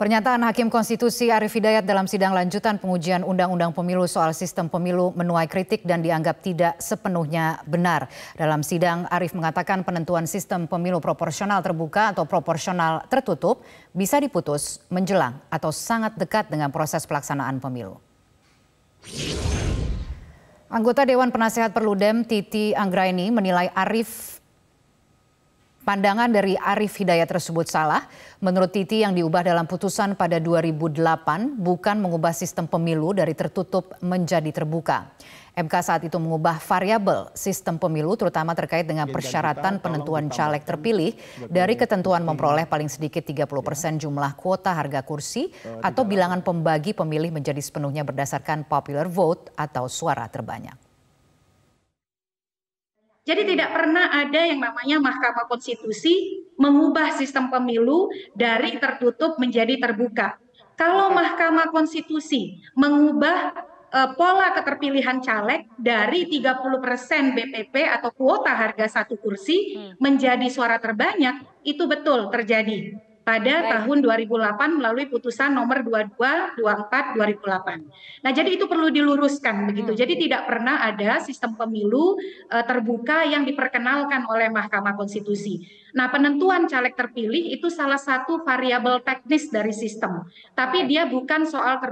Pernyataan Hakim Konstitusi Arif Hidayat dalam sidang lanjutan pengujian Undang-Undang Pemilu soal sistem pemilu menuai kritik dan dianggap tidak sepenuhnya benar. Dalam sidang, Arif mengatakan penentuan sistem pemilu proporsional terbuka atau proporsional tertutup bisa diputus menjelang atau sangat dekat dengan proses pelaksanaan pemilu. Anggota Dewan Penasehat Perludem Titi Anggraini menilai Arif Pandangan dari Arif Hidayat tersebut salah. Menurut Titi yang diubah dalam putusan pada 2008 bukan mengubah sistem pemilu dari tertutup menjadi terbuka. MK saat itu mengubah variabel sistem pemilu terutama terkait dengan persyaratan penentuan caleg terpilih dari ketentuan memperoleh paling sedikit 30 persen ya. jumlah kuota harga kursi eh, atau bilangan pembagi pemilih menjadi sepenuhnya berdasarkan popular vote atau suara terbanyak. Jadi tidak pernah ada yang namanya Mahkamah Konstitusi mengubah sistem pemilu dari tertutup menjadi terbuka. Kalau Mahkamah Konstitusi mengubah e, pola keterpilihan caleg dari 30% BPP atau kuota harga satu kursi hmm. menjadi suara terbanyak, itu betul terjadi pada Baik. tahun 2008 melalui putusan nomor 22 24 2008. Nah, jadi itu perlu diluruskan begitu. Hmm. Jadi tidak pernah ada sistem pemilu uh, terbuka yang diperkenalkan oleh Mahkamah Konstitusi. Nah, penentuan caleg terpilih itu salah satu variabel teknis dari sistem. Tapi dia bukan soal ter